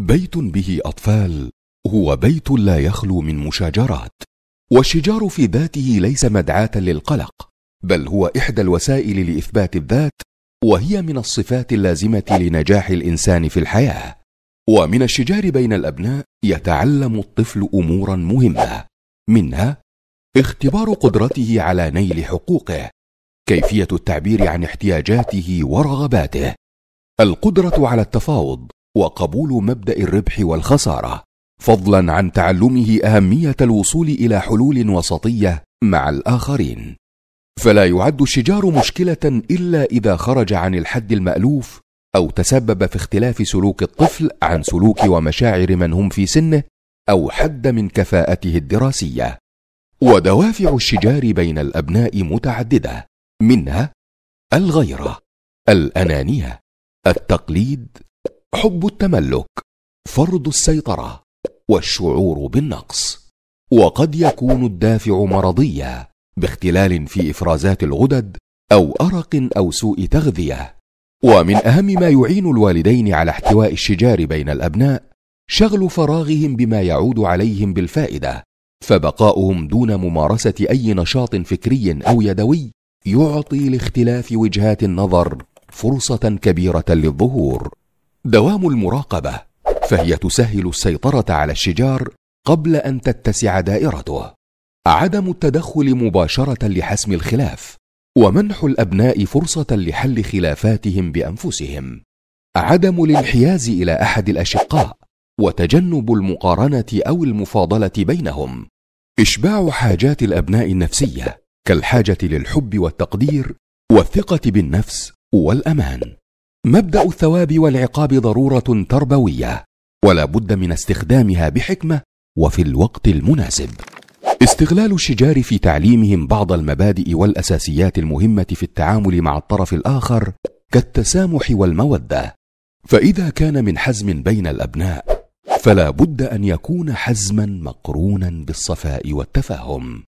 بيت به اطفال هو بيت لا يخلو من مشاجرات والشجار في ذاته ليس مدعاه للقلق بل هو احدى الوسائل لاثبات الذات وهي من الصفات اللازمه لنجاح الانسان في الحياه ومن الشجار بين الابناء يتعلم الطفل امورا مهمه منها اختبار قدرته على نيل حقوقه كيفيه التعبير عن احتياجاته ورغباته القدره على التفاوض وقبول مبدا الربح والخساره فضلا عن تعلمه اهميه الوصول الى حلول وسطيه مع الاخرين فلا يعد الشجار مشكله الا اذا خرج عن الحد المالوف او تسبب في اختلاف سلوك الطفل عن سلوك ومشاعر من هم في سنه او حد من كفاءته الدراسيه ودوافع الشجار بين الابناء متعدده منها الغيره الانانيه التقليد حب التملك فرض السيطره والشعور بالنقص وقد يكون الدافع مرضيا باختلال في افرازات الغدد او ارق او سوء تغذيه ومن اهم ما يعين الوالدين على احتواء الشجار بين الابناء شغل فراغهم بما يعود عليهم بالفائده فبقاؤهم دون ممارسه اي نشاط فكري او يدوي يعطي لاختلاف وجهات النظر فرصه كبيره للظهور دوام المراقبة فهي تسهل السيطرة على الشجار قبل أن تتسع دائرته. عدم التدخل مباشرة لحسم الخلاف، ومنح الأبناء فرصة لحل خلافاتهم بأنفسهم. عدم الانحياز إلى أحد الأشقاء، وتجنب المقارنة أو المفاضلة بينهم. إشباع حاجات الأبناء النفسية كالحاجة للحب والتقدير والثقة بالنفس والأمان. مبدا الثواب والعقاب ضروره تربويه ولا بد من استخدامها بحكمه وفي الوقت المناسب استغلال الشجار في تعليمهم بعض المبادئ والاساسيات المهمه في التعامل مع الطرف الاخر كالتسامح والموده فاذا كان من حزم بين الابناء فلا بد ان يكون حزما مقرونا بالصفاء والتفاهم